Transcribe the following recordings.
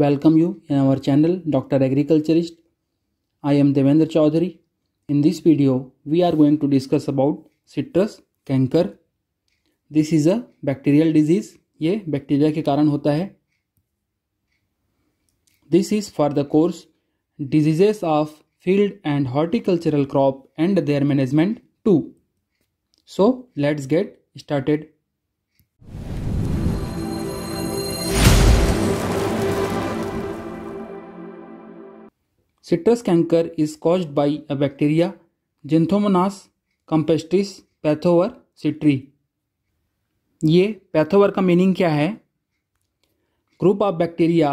Welcome you in our channel Dr. Agriculturist. I am Devendra choudhary In this video, we are going to discuss about citrus canker. This is a bacterial disease. ye bacteria ke karan hota hai this is for the course diseases of field and horticultural crop and their management two so let's get started citrus canker is cause by a bacteria Genthomonas campestris pathovar citri ये pathovar का meaning क्या है group of bacteria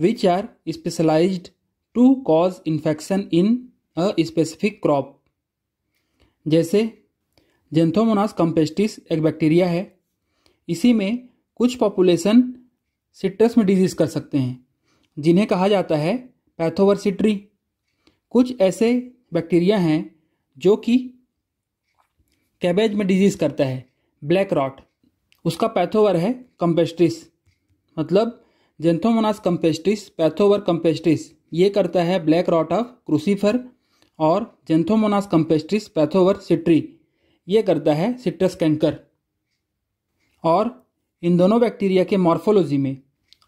which are specialise to cause infection in a specific crop जैसे Xanthomonas campestris एक bacteria है इसी में कुछ पॉपुलेशन सिट्रस में डिजीज कर सकते हैं जिन्हें कहा जाता है पैथोवर्सिट्री कुछ ऐसे बैक्टीरिया हैं जो कि कैबेज में डिजीज करता है ब्लैक रॉट उसका पैथोवर है कंपेस्ट्रिस मतलब जेंथोमोनास कंपेस्ट्रिस पैथोवर कंपेस्ट्रिस ये करता है ब्लैक रॉट ऑफ क्रूसीफर और जेंथोमोनास कंपेस्ट्रिस पैथोवर सिट्री ये करता है सिट्रस कैंकर और इन दोनों बैक्टीरिया के मॉर्फोलॉजी में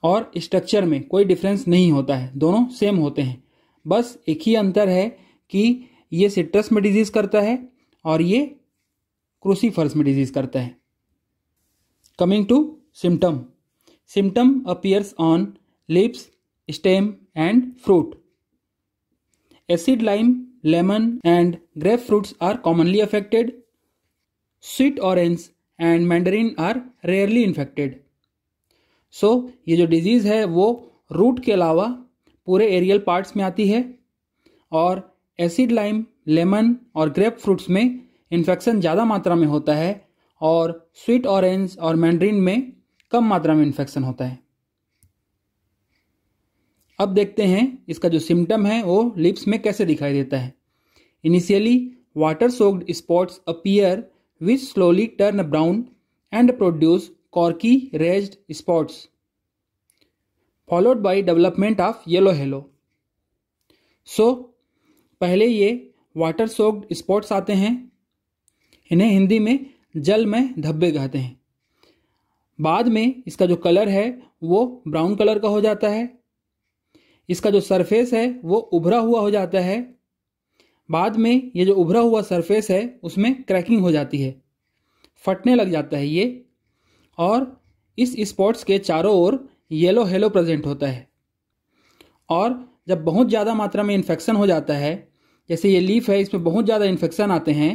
और स्ट्रक्चर में कोई डिफरेंस नहीं होता है दोनों सेम होते हैं बस एक ही अंतर है कि ये सिट्रस में डिजीज करता है और ये क्रूसीफर्स में डिजीज करता है coming to symptom symptom appears on lips stem and fruit acid lime lemon and grapefruits are commonly affected sweet orange and mandarin are rarely infected so so, ये जो disease है वो root के अलावा पूरे aerial parts में आती है और एसिड लाइम लेमन और ग्रेप फ्रूट्स में इन्फेक्शन ज़्यादा मात्रा में होता है और स्वीट ऑरेंज और मैंड्रीन में कम मात्रा में इन्फेक्शन होता है अब देखते हैं इसका जो सिम्टम है वो लिप्स में कैसे दिखाई देता है initially water soaked spots appear which slowly turn brown and produce corky raised spots, followed by development of yellow halo. So so, पहले ये वाटर सोक्ड स्पॉट्स आते हैं इन्हें हिंदी में जल में धब्बे कहते हैं बाद में इसका जो कलर है वो ब्राउन कलर का हो जाता है इसका जो सरफेस है वो उभरा हुआ हो जाता है बाद में ये जो उभरा हुआ सरफेस है उसमें क्रैकिंग हो जाती है फटने लग जाता है ये और इस स्पॉट्स के चारों ओर येलो हेलो प्रेजेंट होता है और जब बहुत ज़्यादा मात्रा में इन्फेक्शन हो जाता है जैसे ये लीफ है इसमें बहुत ज़्यादा इन्फेक्शन आते हैं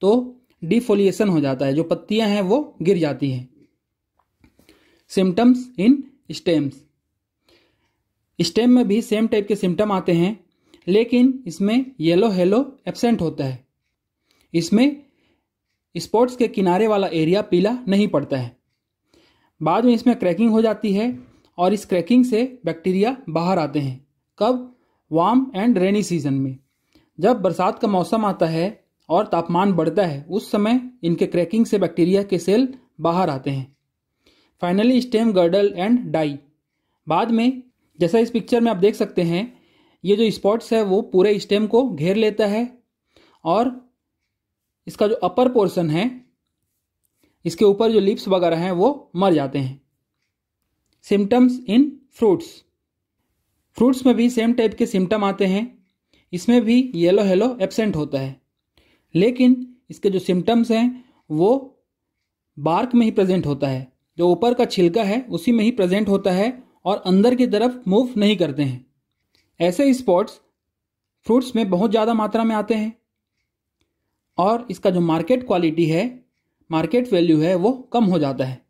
तो डिफोलिएशन हो जाता है जो पत्तियां हैं वो गिर जाती हैं सिम्टम्स इन स्टेम्स स्टेम में भी सेम टाइप के सिम्टम आते हैं लेकिन इसमें येलो हेलो एबसेंट होता है इसमें स्पॉट्स के किनारे वाला एरिया पीला नहीं पड़ता है बाद में इसमें क्रैकिंग हो जाती है और इस क्रैकिंग से बैक्टीरिया बाहर आते हैं कब वार्म एंड रेनी सीजन में जब बरसात का मौसम आता है और तापमान बढ़ता है उस समय इनके क्रैकिंग से बैक्टीरिया के सेल बाहर आते हैं finally stem girdle and die बाद में जैसा इस पिक्चर में आप देख सकते हैं ये जो स्पॉट्स है वो पूरे स्टेम को घेर लेता है और इसका जो अपर पोर्शन है इसके ऊपर जो लिप्स वगैरह हैं वो मर जाते हैं सिम्टम्स इन फ्रूट्स फ्रूट्स में भी सेम टाइप के सिम्टम आते हैं इसमें भी येलो हेलो एबसेंट होता है लेकिन इसके जो सिम्टम्स हैं वो बार्क में ही प्रेजेंट होता है जो ऊपर का छिलका है उसी में ही प्रेजेंट होता है और अंदर की तरफ मूव नहीं करते हैं ऐसे स्पॉट्स फ्रूट्स में बहुत ज़्यादा मात्रा में आते हैं और इसका जो मार्केट क्वालिटी है मार्केट वैल्यू है वो कम हो जाता है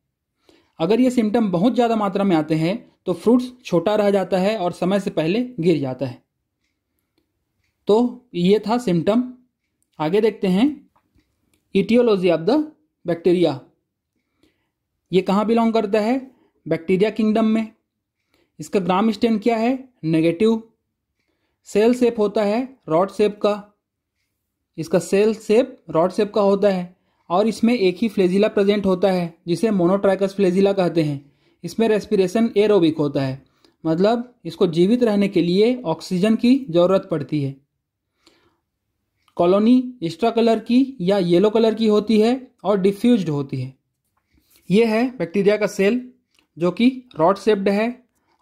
अगर ये सिम्टम बहुत ज़्यादा मात्रा में आते हैं तो फ्रूट्स छोटा रह जाता है और समय से पहले गिर जाता है तो ये था सिम्टम आगे देखते हैं इटियोलॉजी ऑफ द बैक्टीरिया ये कहाँ बिलोंग करता है बैक्टीरिया किंगडम में इसका ग्राम स्टेन क्या है नेगेटिव सेल सेप होता है रॉड सेप का इसका सेल सेप रॉड सेप का होता है और इसमें एक ही फ्लेजिला प्रेजेंट होता है जिसे मोनोट्राइकस फ्लेजिला कहते हैं इसमें रेस्पिरेशन एरोबिक होता है मतलब इसको जीवित रहने के लिए ऑक्सीजन की ज़रूरत पड़ती है कॉलोनी एक्स्ट्रा कलर की या येलो कलर की होती है और डिफ्यूज होती है यह है बैक्टीरिया का सेल जो कि रॉड सेप्ड है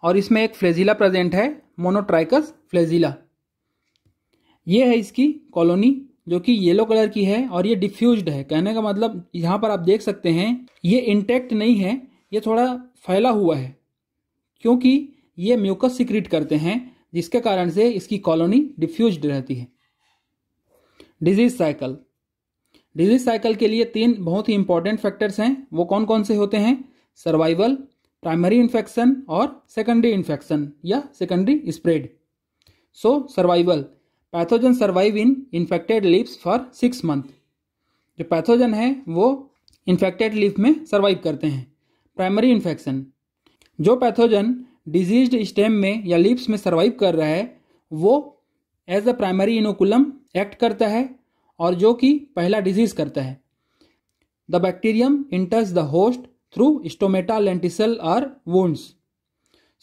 और इसमें एक फ्लेजिला प्रेजेंट है मोनोट्राइकस फ्लेजिला ये है इसकी कॉलोनी जो कि येलो कलर की है और ये डिफ्यूज है कहने का मतलब यहाँ पर आप देख सकते हैं ये इंटेक्ट नहीं है ये थोड़ा फैला हुआ है क्योंकि ये म्यूकस सिक्रिट करते हैं जिसके कारण से इसकी कॉलोनी डिफ्यूज रहती है डिजीज साइकिल डिजीज साइकिल के लिए तीन बहुत ही इंपॉर्टेंट फैक्टर्स हैं वो कौन कौन से होते हैं सर्वाइवल प्राइमरी इन्फेक्शन और सेकेंडरी इन्फेक्शन या secondary spread so survival pathogen survive in infected lips for six month जो पैथोजन है वो इन्फेक्टेड लिप में सर्वाइव करते हैं प्राइमरी इन्फेक्शन जो पैथोजन डिजीज स्टेम में या लिप्स में सर्वाइव कर रहा है वो as a primary inoculum act करता है और जो कि पहला डिजीज करता है the bacterium enters the host through stomata लेंटिसल और वोन्स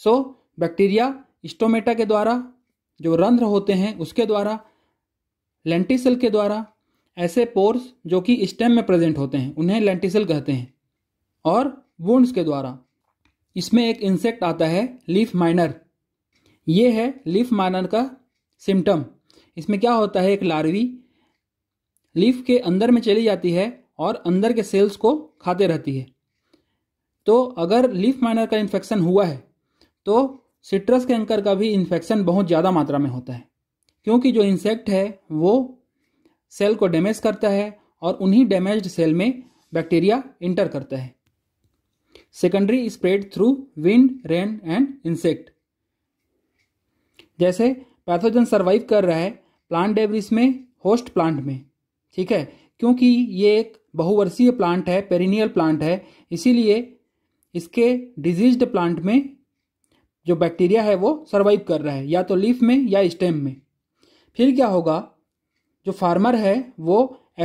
सो बैक्टीरिया स्टोमेटा के द्वारा जो रंध्र होते हैं उसके द्वारा लेंटिसल के द्वारा ऐसे पोर्स जो कि स्टेम में प्रेजेंट होते हैं उन्हें लेंटिसल कहते हैं और वुंड्स के द्वारा इसमें एक इंसेक्ट आता है लीफ माइनर ये है लीफ माइनर का सिम्टम इसमें क्या होता है एक लार्वी लीफ के अंदर में चली जाती है और अंदर के सेल्स को खाते रहती है तो अगर लीफ माइनर का इन्फेक्शन हुआ है तो सिट्रस कैंकर का भी इन्फेक्शन बहुत ज़्यादा मात्रा में होता है क्योंकि जो इंसेक्ट है वो सेल को डैमेज करता है और उन्हीं डैमेज्ड सेल में बैक्टीरिया इंटर करता है secondary spread through wind rain and insect जैसे पैथोजन सर्वाइव कर रहा है प्लांट डेवरिस में होस्ट प्लांट में ठीक है क्योंकि ये एक बहुवर्षीय प्लांट है पेरिनियल प्लांट है इसीलिए इसके डिजीज्ड प्लांट में जो बैक्टीरिया है वो सर्वाइव कर रहा है या तो लीफ में या स्टेम में फिर क्या होगा जो फार्मर है वो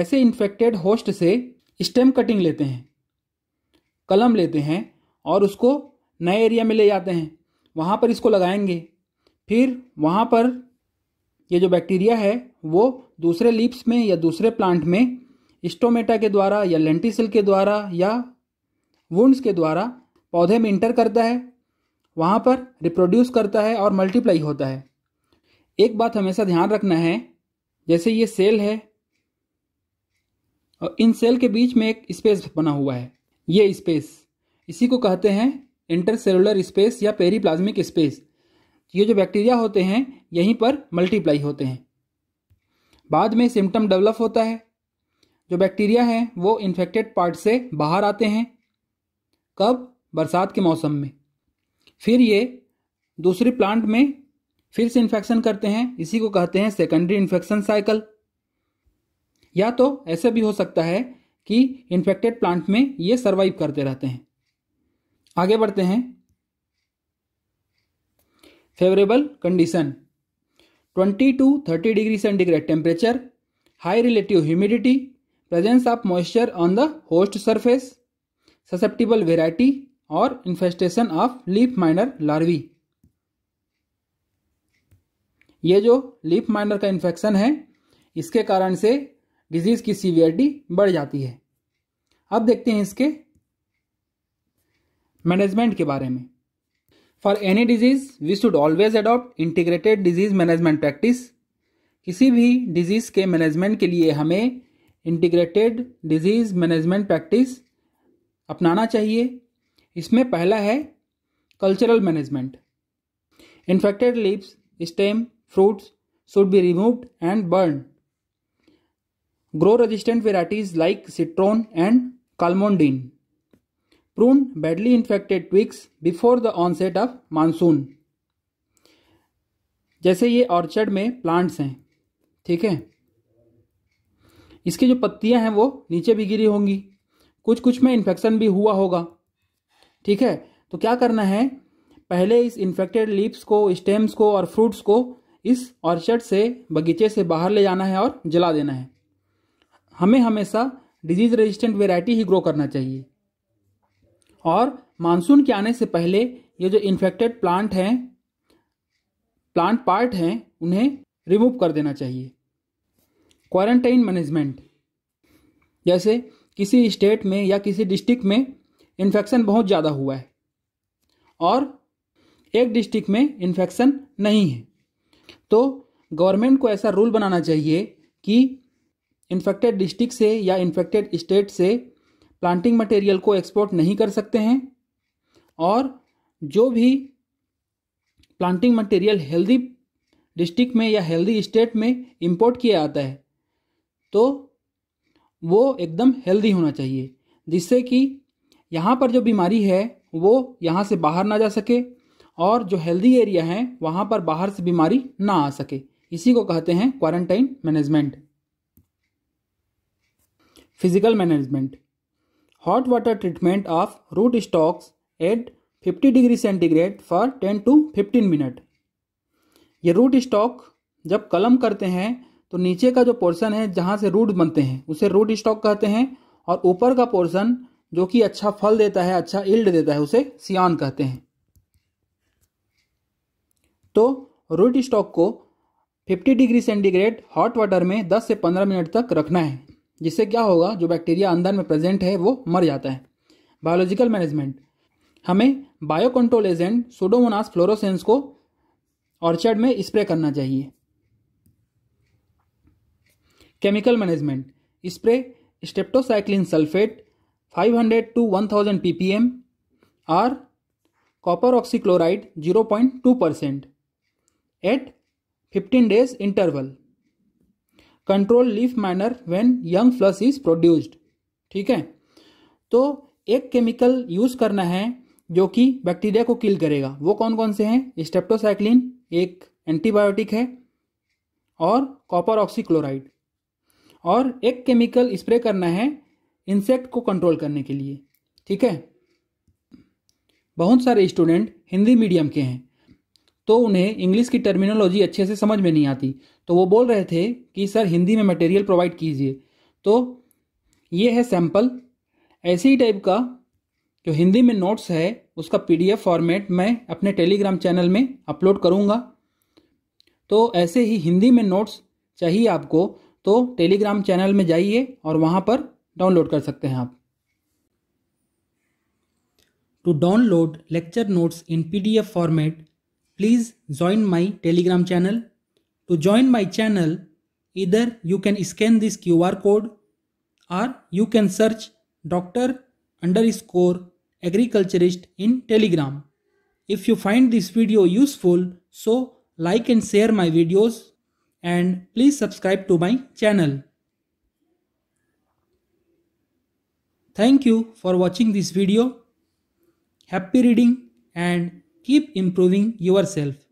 ऐसे इन्फेक्टेड होस्ट से स्टेम कटिंग लेते हैं कलम लेते हैं और उसको नए एरिया में ले जाते हैं वहाँ पर इसको लगाएंगे फिर वहाँ पर ये जो बैक्टीरिया है वो दूसरे लीप्स में या दूसरे प्लांट में स्टोमेटा के द्वारा या लेंटिसल के द्वारा या वुंड्स के द्वारा पौधे में इंटर करता है वहाँ पर रिप्रोड्यूस करता है और मल्टीप्लाई होता है एक बात हमेशा ध्यान रखना है जैसे ये सेल है और इन सेल के बीच में एक स्पेस बना हुआ है ये स्पेस इसी को कहते हैं इंटरसेलुलर स्पेस या पेरीप्लाज्मिक स्पेस ये जो बैक्टीरिया होते हैं यहीं पर मल्टीप्लाई होते हैं बाद में सिम्टम डेवलप होता है जो बैक्टीरिया हैं वो इन्फेक्टेड पार्ट से बाहर आते हैं कब बरसात के मौसम में फिर ये दूसरे प्लांट में फिर से इन्फेक्शन करते हैं इसी को कहते हैं सेकेंडरी इन्फेक्शन साइकिल या तो ऐसे भी हो सकता है कि इन्फेक्टेड प्लांट में ये सर्वाइव करते रहते हैं आगे बढ़ते हैं favourable condition 20 to 30 degree centigrade temperature high relative humidity presence of moisture on the host surface susceptible variety और infestation of leaf miner larvae ये जो लीफ माइनर का इन्फेक्शन है इसके कारण से डिजीज की सीवियरिटी बढ़ जाती है अब देखते हैं इसके मैनेजमेंट के बारे में for any disease we should always adopt integrated disease management practice किसी भी डिजीज के मैनेजमेंट के लिए हमें इंटीग्रेटेड डिजीज मैनेजमेंट प्रैक्टिस अपनाना चाहिए इसमें पहला है cultural management infected lips stem fruits should be removed and burn grow resistant varieties like citron and calamondin prune badly infected twigs before the onset of monsoon जैसे ये orchard में plants हैं ठीक है इसकी जो पत्तियां हैं वो नीचे भी गिरी होंगी कुछ कुछ में इन्फेक्शन भी हुआ होगा ठीक है तो क्या करना है पहले इस इन्फेक्टेड लीव्स को स्टेम्स को और फ्रूट्स को इस ऑर्चर्ड से बगीचे से बाहर ले जाना है और जला देना है हमें हमेशा डिजीज रेजिस्टेंट वेराइटी ही ग्रो करना चाहिए और मानसून के आने से पहले ये जो इन्फेक्टेड प्लांट हैं प्लांट पार्ट हैं उन्हें रिमूव कर देना चाहिए क्वारंटाइन मैनेजमेंट जैसे किसी स्टेट में या किसी डिस्ट्रिक्ट में इन्फेक्शन बहुत ज़्यादा हुआ है और एक डिस्ट्रिक्ट में इन्फेक्शन नहीं है तो गवर्नमेंट को ऐसा रूल बनाना चाहिए कि इन्फेक्टेड डिस्ट्रिक्ट से या इन्फेक्टेड स्टेट से प्लांटिंग मटेरियल को एक्सपोर्ट नहीं कर सकते हैं और जो भी प्लांटिंग मटेरियल हेल्दी डिस्ट्रिक्ट में या हेल्दी स्टेट में इंपोर्ट किया जाता है तो वो एकदम हेल्दी होना चाहिए जिससे कि यहाँ पर जो बीमारी है वो यहाँ से बाहर ना जा सके और जो हेल्दी एरिया है वहाँ पर बाहर से बीमारी ना आ सके इसी को कहते हैं quarantine management physical management hot water treatment of root stocks at 50 degree centigrade for 10 to 15 minute ये रूट स्टॉक जब कलम करते हैं तो नीचे का जो पोर्शन है जहाँ से रूट बनते हैं उसे रूट स्टॉक कहते हैं और ऊपर का पोर्शन जो कि अच्छा फल देता है अच्छा इल्ड देता है उसे सियान कहते हैं तो रूट स्टॉक को 50 डिग्री सेंटीग्रेड हॉट वाटर में 10 से 15 मिनट तक रखना है जिससे क्या होगा जो बैक्टीरिया अंदर में प्रेजेंट है वो मर जाता है बायोलॉजिकल मैनेजमेंट हमें bio control agent Pseudomonas fluorescens को ऑर्चर्ड में स्प्रे करना चाहिए chemical management spray streptocycline sulphate 500 to 1000 ppm or copper oxychloride 0.2% at 15 days interval control leaf miner when young flush is produced ठीक है तो एक केमिकल यूज करना है जो कि बैक्टीरिया को किल करेगा वो कौन कौन से हैं स्टेप्टोसाइक्लिन एक एंटीबायोटिक है और कॉपर ऑक्सीक्लोराइड और एक केमिकल स्प्रे करना है इंसेक्ट को कंट्रोल करने के लिए ठीक है बहुत सारे स्टूडेंट हिंदी मीडियम के हैं तो उन्हें इंग्लिश की टर्मिनोलॉजी अच्छे से समझ में नहीं आती तो वो बोल रहे थे कि सर हिंदी में मटेरियल प्रोवाइड कीजिए तो ये है सैम्पल ऐसे ही टाइप का जो हिंदी में नोट्स है उसका पीडीएफ फॉर्मेट मैं अपने टेलीग्राम चैनल में अपलोड करूँगा तो ऐसे ही हिंदी में नोट्स चाहिए आपको तो टेलीग्राम चैनल में जाइए और वहाँ पर डाउनलोड कर सकते हैं आप to download lecture notes in P D F format please join my Telegram channel to join my channel इधर you can scan this Q R code or you can search doctor underscore agriculturist in Telegram if you find this video useful so like and share my videos and please subscribe to my channel Thank you for watching this video. Happy reading and keep improving yourself.